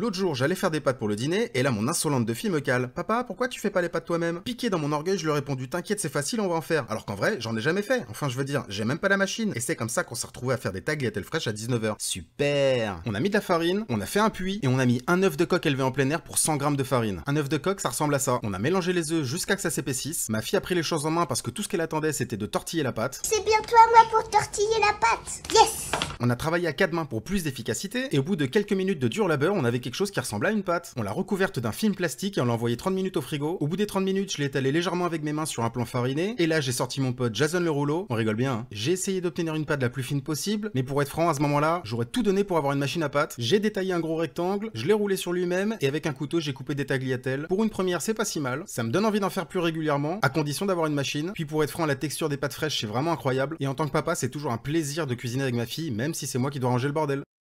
L'autre jour, j'allais faire des pâtes pour le dîner, et là mon insolente de fille me cale. Papa, pourquoi tu fais pas les pâtes toi-même Piqué dans mon orgueil, je lui ai répondu T'inquiète, c'est facile, on va en faire. Alors qu'en vrai, j'en ai jamais fait. Enfin, je veux dire, j'ai même pas la machine. Et c'est comme ça qu'on s'est retrouvé à faire des tagliatelles fraîches à 19h. Super On a mis de la farine, on a fait un puits, et on a mis un œuf de coq élevé en plein air pour 100 grammes de farine. Un œuf de coq, ça ressemble à ça. On a mélangé les œufs jusqu'à que ça s'épaississe. Ma fille a pris les choses en main parce que tout ce qu'elle attendait, c'était de tortiller la pâte. C'est bien toi, moi, pour tortiller la pâte. Yes on a travaillé à quatre mains pour plus d'efficacité, et au bout de quelques minutes de dur labeur, on avait quelque chose qui ressemblait à une pâte. On l'a recouverte d'un film plastique et on l'a envoyé 30 minutes au frigo. Au bout des 30 minutes, je l'ai étalé légèrement avec mes mains sur un plan fariné, et là j'ai sorti mon pote Jason le rouleau. On rigole bien, hein. J'ai essayé d'obtenir une pâte la plus fine possible, mais pour être franc, à ce moment-là, j'aurais tout donné pour avoir une machine à pâte. J'ai détaillé un gros rectangle, je l'ai roulé sur lui-même, et avec un couteau, j'ai coupé des tagliatelles. Pour une première, c'est pas si mal. Ça me donne envie d'en faire plus régulièrement, à condition d'avoir une machine. Puis pour être franc, la texture des pâtes fraîches, c'est vraiment incroyable. Et en tant que papa, c'est toujours un plaisir de cuisiner avec ma fille, même même si c'est moi qui dois ranger le bordel.